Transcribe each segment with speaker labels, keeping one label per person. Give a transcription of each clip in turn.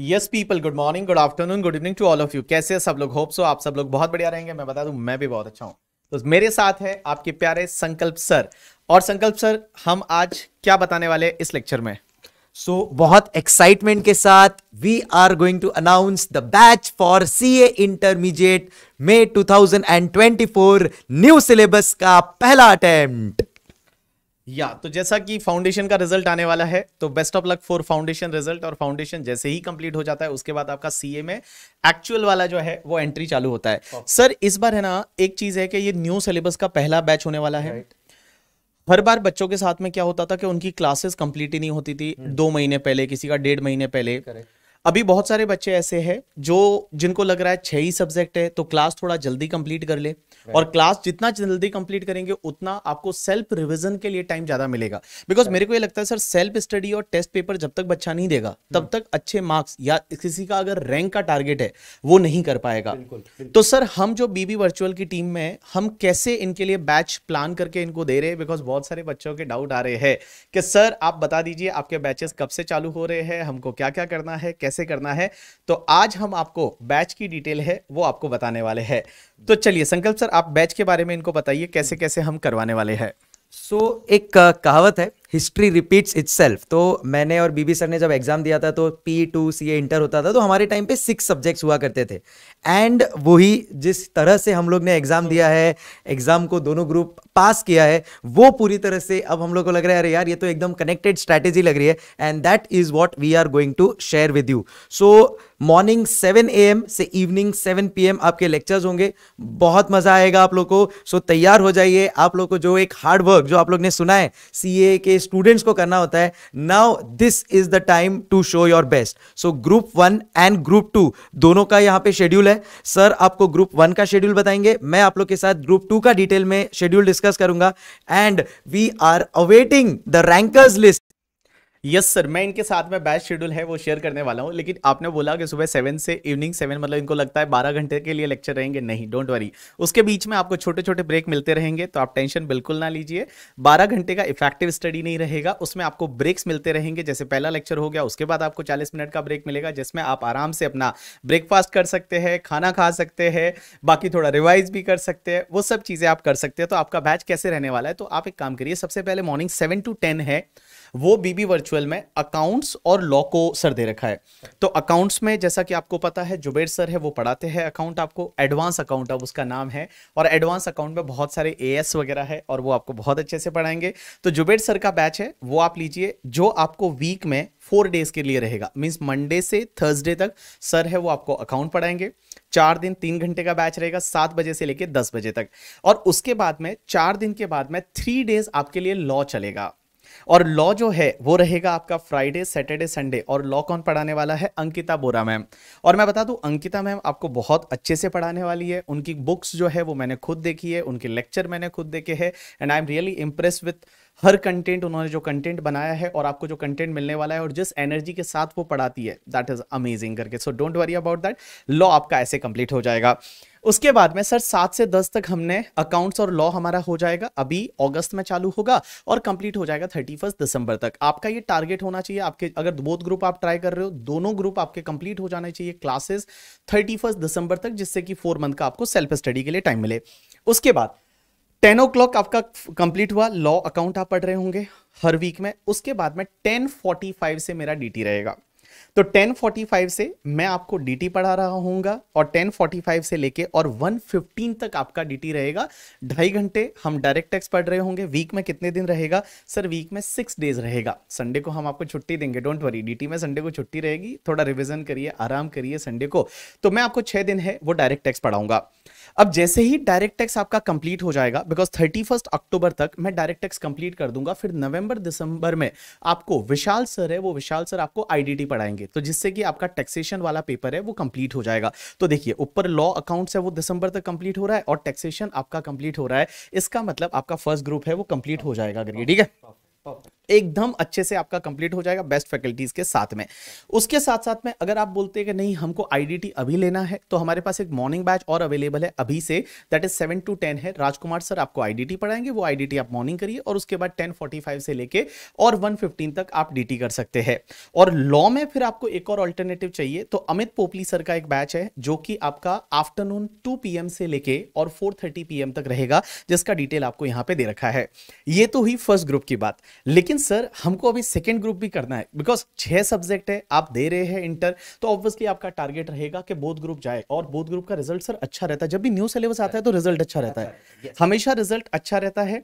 Speaker 1: Yes people good morning good afternoon good evening to all of you कैसे सब लोग hope so आप सब लोग बहुत बढ़िया रहेंगे मैं बता दूं मैं भी बहुत अच्छा हूं तो मेरे साथ है आपके प्यारे संकल्प सर और
Speaker 2: संकल्प सर हम आज क्या बताने वाले इस लेक्चर में सो so, बहुत एक्साइटमेंट के साथ we are going to announce the batch for C A intermediate May two thousand and twenty four new syllabus का पहला अटेम्प्ट
Speaker 1: या तो जैसा कि फाउंडेशन का रिजल्ट आने वाला है तो best of luck for foundation result और फाउंडेशन जैसे ही कंप्लीट हो जाता है उसके बाद आपका सीए में एक्चुअल वाला जो है वो एंट्री चालू होता है सर इस बार है ना एक चीज है कि ये न्यू सिलेबस का पहला बैच होने वाला है हर बार बच्चों के साथ में क्या होता था कि उनकी क्लासेस कंप्लीट ही नहीं होती थी हम्म। दो महीने पहले किसी का डेढ़ महीने पहले Correct. अभी बहुत सारे बच्चे ऐसे हैं जो जिनको लग रहा है छह ही सब्जेक्ट है तो क्लास थोड़ा जल्दी कंप्लीट कर ले और क्लास जितना जल्दी कंप्लीट करेंगे उतना आपको सेल्फ रिविजन के लिए टाइम ज्यादा मिलेगा बिकॉज मेरे को ये लगता है सर सेल्फ स्टडी और टेस्ट पेपर जब तक बच्चा नहीं देगा तब hmm. तक अच्छे मार्क्स या किसी का अगर रैंक का टारगेट है वो नहीं कर पाएगा तो सर हम जो बीबी वर्चुअल की टीम में है हम कैसे इनके लिए बैच प्लान करके इनको दे रहे हैं बिकॉज बहुत सारे बच्चों के डाउट आ रहे हैं कि सर आप बता दीजिए आपके बैचेस कब से चालू हो रहे हैं हमको क्या क्या करना है कैसे कैसे करना है तो आज हम आपको बैच की डिटेल है वो आपको बताने वाले हैं
Speaker 2: तो चलिए संकल्प सर आप बैच के बारे में इनको बताइए कैसे कैसे हम करवाने वाले हैं सो so, एक कहावत है हिस्ट्री रिपीट्स इट्स तो मैंने और बीबी सर ने जब एग्जाम दिया था तो P two C A inter होता था तो हमारे टाइम पे सिक्स सब्जेक्ट्स हुआ करते थे एंड वही जिस तरह से हम लोग ने एग्जाम दिया है एग्जाम को दोनों ग्रुप पास किया है वो पूरी तरह से अब हम लोग को लग रहा है अरे यार ये तो एकदम कनेक्टेड स्ट्रैटेजी लग रही है and that is what we are going to share with you so morning 7 AM से इवनिंग 7 एम आपके लेक्चर्स होंगे बहुत मजा आएगा आप लोग को सो so, तैयार हो जाइए आप लोग को जो एक हार्ड वर्क जो आप लोग ने सुना है सी ए के स्टूडेंट्स को करना होता है now this is the time to show your best so group one and group two दोनों का यहां पे शेड्यूल है सर आपको ग्रुप वन का शेड्यूल बताएंगे मैं आप लोग के साथ ग्रुप टू का डिटेल में शेड्यूल डिस्कस करूंगा and we are awaiting the rankers list
Speaker 1: yes sir मैं इनके साथ में बैच शेड्यूल है वो शेयर करने वाला हूँ लेकिन आपने बोला कि सुबह सेवन से इवनिंग सेवन मतलब इनको लगता है बारह घंटे के लिए लेक्चर रहेंगे नहीं डोंट वरी उसके बीच में आपको छोटे छोटे ब्रेक मिलते रहेंगे तो आप टेंशन बिल्कुल ना लीजिए बारह घंटे का इफेक्टिव स्टडी नहीं रहेगा उसमें आपको ब्रेक्स मिलते रहेंगे जैसे पहला लेक्चर हो गया उसके बाद आपको चालीस मिनट का ब्रेक मिलेगा जिसमें आप आराम से अपना ब्रेकफास्ट कर सकते हैं खाना खा सकते हैं बाकी थोड़ा रिवाइज भी कर सकते हैं वो सब चीज़ें आप कर सकते हैं तो आपका बैच कैसे रहने वाला है तो आप एक काम करिए सबसे पहले मॉर्निंग सेवन टू टेन है वो बीबी वर्चुअल में अकाउंट्स और लॉ को सर दे रखा है तो अकाउंट्स में जैसा कि आपको पता है जुबेर सर है वो पढ़ाते हैं अकाउंट आपको एडवांस अकाउंट अब उसका नाम है और एडवांस अकाउंट में बहुत सारे ए वगैरह है और वो आपको बहुत अच्छे से पढ़ाएंगे तो जुबेर सर का बैच है वो आप लीजिए जो आपको वीक में फोर डेज के लिए रहेगा मीन्स मंडे से थर्सडे तक सर है वो आपको अकाउंट पढ़ाएंगे चार दिन तीन घंटे का बैच रहेगा सात बजे से लेकर दस बजे तक और उसके बाद में चार दिन के बाद में थ्री डेज आपके लिए लॉ चलेगा और लॉ जो है वो रहेगा आपका फ्राइडे सैटरडे संडे और लॉ कौन पढ़ाने वाला है अंकिता बोरा मैम और मैं बता दूं अंकिता मैम आपको बहुत अच्छे से पढ़ाने वाली है उनकी बुक्स जो है वो मैंने खुद देखी है उनके लेक्चर मैंने खुद देखे हैं and I am really impress with her content उन्होंने जो कंटेंट बनाया है और आपको जो कंटेंट मिलने वाला है और जिस एनर्जी के साथ वो पढ़ाती है दैट इज अमेजिंग करके so don't worry about that law आपका ऐसे कंप्लीट हो जाएगा उसके बाद में सर सात से दस तक हमने अकाउंट्स और लॉ हमारा हो जाएगा अभी अगस्त में चालू होगा और कंप्लीट हो जाएगा थर्टी फर्स्ट दिसंबर तक आपका ये टारगेट होना चाहिए आपके अगर बोध ग्रुप आप ट्राई कर रहे हो दोनों ग्रुप आपके कंप्लीट हो जाने चाहिए क्लासेस थर्टी फर्स्ट दिसंबर तक जिससे कि फोर मंथ का आपको सेल्फ स्टडी के लिए टाइम मिले उसके बाद टेन ओ क्लॉक आपका कंप्लीट हुआ लॉ अकाउंट आप पढ़ रहे होंगे हर वीक में उसके बाद में टेन फोर्टी फाइव से मेरा डी रहेगा तो 1045 से मैं आपको डीटी पढ़ा रहा हूँगा और 1045 से लेके और 115 तक आपका डीटी रहेगा ढाई घंटे हम डायरेक्ट टैक्स पढ़ रहे होंगे वीक में कितने दिन रहेगा सर वीक में सिक्स डेज रहेगा संडे को हम आपको छुट्टी देंगे डोंट वरी डीटी में संडे को छुट्टी रहेगी थोड़ा रिविजन करिए आराम करिए संडे को तो मैं आपको छः दिन है वो डायरेक्ट टैक्स पढ़ाऊंगा अब जैसे ही डायरेक्ट टैक्स आपका कंप्लीट हो जाएगा बिकॉज थर्टी अक्टूबर तक मैं डायरेक्ट टैक्स कंप्लीट कर दूंगा फिर नवंबर दिसंबर में आपको विशाल सर है वो विशाल सर आपको आईडीटी पढ़ाएगा बढ़ाएंगे तो जिससे कि आपका टैक्सेशन वाला पेपर है वो कंप्लीट हो जाएगा तो देखिए ऊपर लॉ अकाउंट्स है वो दिसंबर तक कंप्लीट हो रहा है और टैक्सेशन आपका कंप्लीट हो रहा है इसका मतलब आपका फर्स्ट ग्रुप है वो कंप्लीट हो जाएगा ठीक है एकदम अच्छे से आपका कंप्लीट हो जाएगा बेस्ट फैकल्टीज के साथ में उसके साथ साथ में अगर आप बोलते हैं कि नहीं हमको आईडीटी अभी लेना है तो हमारे पास एक मॉर्निंग बैच और अवेलेबल है अभी से that is seven to ten है राजकुमार सर आपको आईडीटी पढ़ाएंगे वो आईडीटी आप मॉर्निंग करिए और उसके बाद टेन से लेकर और वन तक आप डी कर सकते हैं और लॉ में फिर आपको एक और ऑल्टरनेटिव चाहिए तो अमित पोपली सर का एक बैच है जो कि आपका आफ्टरनून टू पी से लेके और फोर थर्टी तक रहेगा जिसका डिटेल आपको यहां पर दे रखा है ये तो हुई फर्स्ट ग्रुप की बात लेकिन लेकिन सर हमको अभी सेकेंड ग्रुप भी करना है बिकॉज छह सब्जेक्ट है आप दे रहे हैं इंटर तो ऑब्वियसली आपका टारगेट रहेगा कि बोध ग्रुप जाए और बोध ग्रुप का रिजल्ट सर अच्छा रहता है जब भी न्यू सिलेबस आता है तो रिजल्ट अच्छा रहता है अच्छा, हमेशा रिजल्ट अच्छा रहता है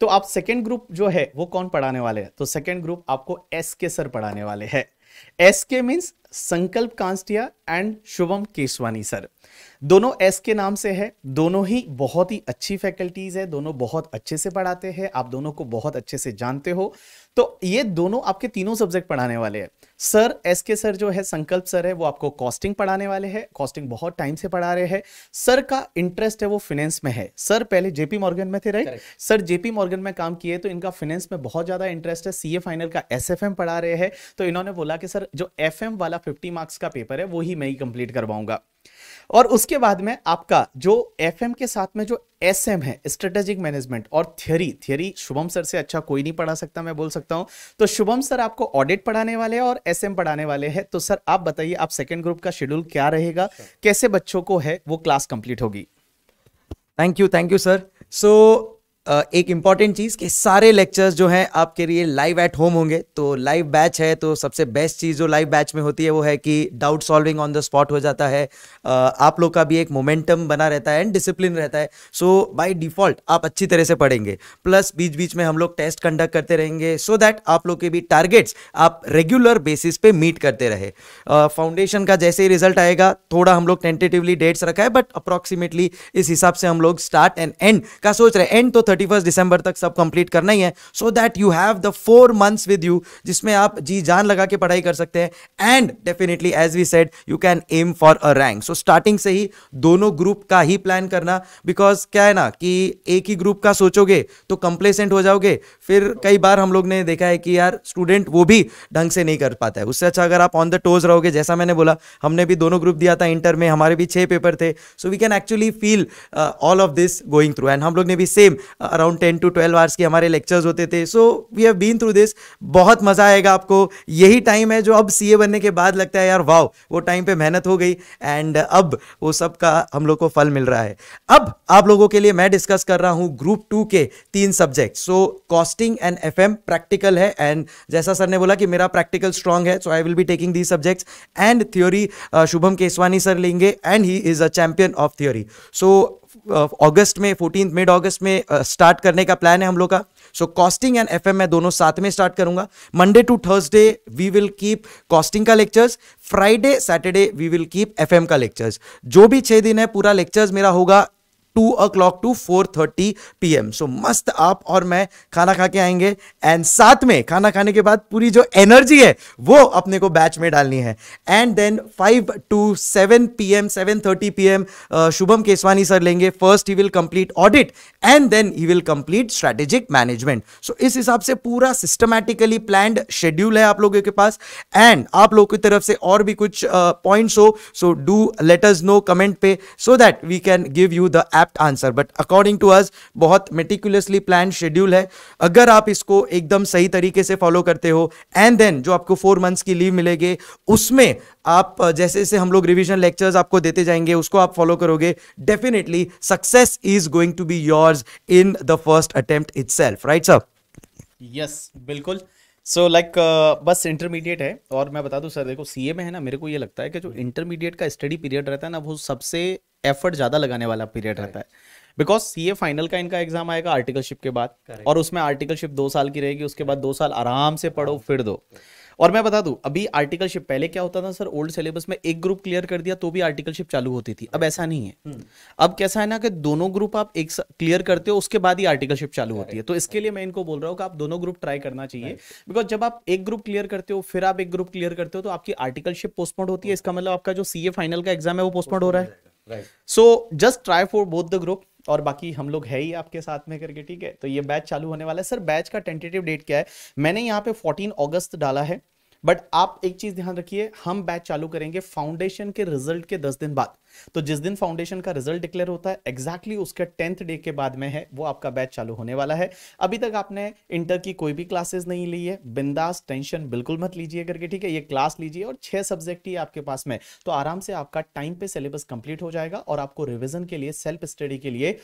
Speaker 1: तो आप सेकेंड ग्रुप जो है वो कौन पढ़ाने वाले हैं तो सेकेंड ग्रुप आपको एस के सर पढ़ाने वाले हैं S K means Sankalp Kanstia and Shubham Keswani sir दोनों एस के नाम से है दोनों ही बहुत ही अच्छी फैकल्टीज है दोनों बहुत अच्छे से पढ़ाते हैं आप दोनों को बहुत अच्छे से जानते हो तो ये दोनों आपके तीनों सब्जेक्ट पढ़ाने वाले हैं सर एस के सर जो है संकल्प सर है वो आपको कॉस्टिंग पढ़ाने वाले हैं कॉस्टिंग बहुत टाइम से पढ़ा रहे हैं सर का इंटरेस्ट है वो फिनेंस में है सर पहले जेपी मॉर्गन में थे रहे सर जेपी मॉर्गन में काम किए तो इनका फिनेंस में बहुत ज्यादा इंटरेस्ट है सीए फाइनल का एस पढ़ा रहे हैं तो इन्होंने बोला कि सर जो एफ वाला फिफ्टी मार्क्स का पेपर है वो ही मैं ही कंप्लीट करवाऊंगा और उसके बाद में आपका जो एफ के साथ में जो एस है स्ट्रेटेजिक मैनेजमेंट और थियोरी थियोरी शुभम सर से अच्छा कोई नहीं पढ़ा सकता मैं बोल सकता हूं तो शुभम सर आपको ऑडिट पढ़ाने वाले हैं और एस पढ़ाने वाले हैं तो सर आप बताइए आप सेकेंड ग्रुप का शेड्यूल क्या रहेगा कैसे बच्चों को है वो क्लास कंप्लीट होगी
Speaker 2: thank you thank you sir so एक इम्पॉर्टेंट चीज़ कि सारे लेक्चर्स जो हैं आपके लिए लाइव एट होम होंगे तो लाइव बैच है तो सबसे बेस्ट चीज़ जो लाइव बैच में होती है वो है कि doubt solving on the spot हो जाता है आप लोग का भी एक मोमेंटम बना रहता है एंड डिसिप्लिन रहता है सो बाय डिफ़ॉल्ट आप अच्छी तरह से पढ़ेंगे प्लस बीच बीच में हम लोग टेस्ट कंडक्ट करते रहेंगे सो so दैट आप लोग के भी टारगेट्स आप रेगुलर बेसिस पे मीट करते रहे फाउंडेशन का जैसे ही रिजल्ट आएगा थोड़ा हम लोग टेंटेटिवली डेट्स रखा है बट अप्रॉक्सीमेटली इस हिसाब से हम लोग स्टार्ट एंड एंड का सोच रहे हैं एंड तो थर्टी फर्स्ट दिसंबर तक सब कंप्लीट करना ही है so that you have the four months with you जिसमें आप जी जान लगा के पढ़ाई कर सकते हैं and definitely as we said you can aim for a rank so starting से ही दोनों ग्रुप का ही प्लान करना बिकॉज क्या है ना कि एक ही ग्रुप का सोचोगे तो कंप्लेसेंट हो जाओगे फिर कई बार हम लोग ने देखा है कि यार स्टूडेंट वो भी ढंग से नहीं कर पाता है उससे अच्छा अगर आप ऑन द टोज रहोगे जैसा मैंने बोला हमने भी दोनों ग्रुप दिया था इंटर में हमारे भी छह पेपर थे so we can actually feel all of this going through and हम लोग ने भी same around ten to twelve hours के हमारे लेक्चर्स होते थे so we have been through this बहुत मज़ा आएगा आपको यही टाइम है जो अब सी बनने के बाद लगता है यार वाव वो टाइम पर मेहनत हो गई एंड अब वो सब का हम लोग को फल मिल रहा है अब आप लोगों के लिए मैं डिस्कस कर रहा हूँ ग्रुप टू के तीन subject so costing and F practical है एंड जैसा सर ने बोला कि मेरा प्रैक्टिकल स्ट्रांग है so I will be taking these subjects and theory Shubham Keswani sir लेंगे and he is a champion of theory so अगस्त में फोर्टीन मिड अगस्त में स्टार्ट uh, करने का प्लान है हम लोग का सो कॉस्टिंग एंड एफ मैं दोनों साथ में स्टार्ट करूंगा Monday to Thursday we will keep costing का lectures Friday Saturday we will keep F का लेक्चर्स जो भी छः दिन है पूरा लेक्चर्स मेरा होगा two o'clock to four thirty P सो मस्त आप और मैं खाना खा के आएंगे एंड साथ में खाना खाने के बाद पूरी जो एनर्जी है वो अपने को बैच में डालनी है and then five to seven P M seven thirty P M Shubham Keswani sir लेंगे first he will complete audit and then he will complete strategic management so इस हिसाब से पूरा सिस्टमैटिकली प्लान शेड्यूल है आप लोगों के पास एंड आप लोगों की तरफ से और भी कुछ पॉइंट्स uh, हो so do let us know comment पे so that we can give you the apt answer but according to us बहुत मेटिकुलसली प्लान शेड्यूल है अगर आप इसको एकदम सही तरीके से फॉलो करते हो एंड देन जो आपको फोर मंथ्स की लीव मिलेगी उसमें आप जैसे जैसे हम लोग रिविजन लेक्चर्स आपको देते जाएंगे उसको आप फॉलो करोगे definitely success is going to be yours in the first attempt it right sir
Speaker 1: yes बिल्कुल सो लाइक uh, बस इंटरमीडिएट है और मैं बता दूं सर देखो सीए में है ना मेरे को ये लगता है कि जो इंटरमीडिएट का स्टडी पीरियड रहता है ना वो सबसे एफर्ट ज़्यादा लगाने वाला पीरियड रहता है बिकॉज सीए फाइनल का इनका एग्जाम आएगा आर्टिकलशिप के बाद और उसमें आर्टिकलशिप दो साल की रहेगी उसके बाद दो साल आराम से पढ़ो हाँ। फिर दो Correct. और मैं बता दूं अभी आर्टिकलशिप पहले क्या होता था सर ओल्ड सिलेबस में एक ग्रुप क्लियर कर दिया तो भी आर्टिकलशिप चालू होती थी अब ऐसा नहीं है हम्म। अब कैसा है ना कि दोनों ग्रुप आप एक क्लियर करते हो उसके बाद ही आर्टिकलशिप चालू होती है तो इसके लिए मैं इनको बोल रहा हूँ कि आप दोनों ग्रुप ट्राई करना चाहिए बिकॉज जब आप एक ग्रुप क्लियर करते हो फिर आप एक ग्रुप क्लियर करते हो तो आपकी आर्टिकलशिप पोस्टपोन होती है इसका मतलब आपका जो सीए फाइनल का एग्जाम है वो पोस्टपोन हो रहा है so just try for both the group और बाकी हम लोग है ही आपके साथ में करके ठीक है तो ये बैच चालू होने वाला है सर बैच का टेंटेटिव डेट क्या है मैंने यहाँ पे 14 अगस्त डाला है बट आप एक चीज ध्यान रखिए हम बैच चालू करेंगे फाउंडेशन के रिजल्ट के दस दिन बाद तो जिस दिन फाउंडेशन का रिजल्ट डिक्लेयर होता है एग्जैक्टली उसके टेंथ डे के बाद में है वो आपका बैच चालू होने वाला है अभी तक आपने इंटर की कोई भी क्लासेस नहीं ली है बिंदास टेंशन बिल्कुल मत लीजिए करके ठीक है ये क्लास लीजिए और छह सब्जेक्ट ही आपके पास में तो आराम से आपका टाइम पे सिलेबस कंप्लीट हो जाएगा और आपको रिविजन के लिए सेल्फ स्टडी के लिए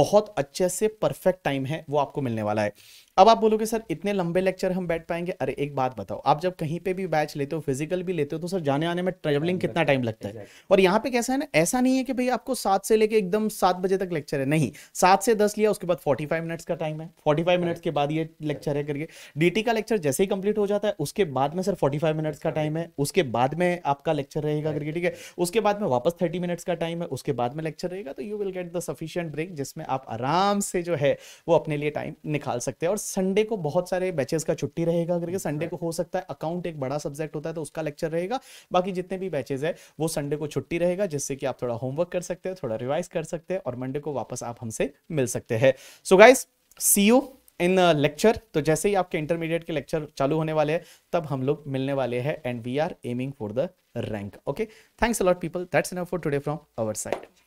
Speaker 1: बहुत अच्छे से परफेक्ट टाइम है वो आपको मिलने वाला है अब आप बोलोगे सर इतने लंबे लेक्चर हम बैठ पाएंगे अरे एक बात बताओ आप जब कहीं पे भी बैच लेते हो फिजिकल भी लेते हो तो सर जाने आने में ट्रेवलिंग कितना टाइम लगता है और यहाँ पे कैसा है ना ऐसा नहीं है कि भाई आपको सात से लेके एकदम सात बजे तक लेक्चर है नहीं सात से दस लिया उसके बाद फोर्टी फाइव मिनट्स का टाइम है फोर्टी फाइव मिनट्स के बाद ये लेक्चर है करके डीटी का लेक्चर जैसे ही कंप्लीट हो जाता है उसके बाद में सर फोर्टी फाइव मिनट्स का टाइम है उसके बाद में आपका लेक्चर रहेगा करके ठीक है उसके बाद में वापस थर्टी मिनट्स का टाइम है उसके बाद में लेक्चर रहेगा तो you will get the sufficient break जिसमें आप आराम से जो है वो अपने लिए टाइम निकाल सकते हैं और संडे को बहुत सारे बैचेस का छुट्टी रहेगा करके संडे को हो सकता है अकाउंट एक बड़ा सब्जेक्ट होता है तो उसका लेक्चर रहेगा बाकी जितने भी बैचेज है वो संडे को छुट्टी रहेगा जिससे कि कि आप थोड़ा होमवर्क कर सकते हैं थोड़ा रिवाइज कर सकते हैं और मंडे को वापस आप हमसे मिल सकते हैं so guys see you in lecture तो जैसे ही आपके इंटरमीडिएट के लेक्चर चालू होने वाले हैं तब हम लोग मिलने वाले हैं and we are aiming for the rank okay thanks a lot people that's for today from our side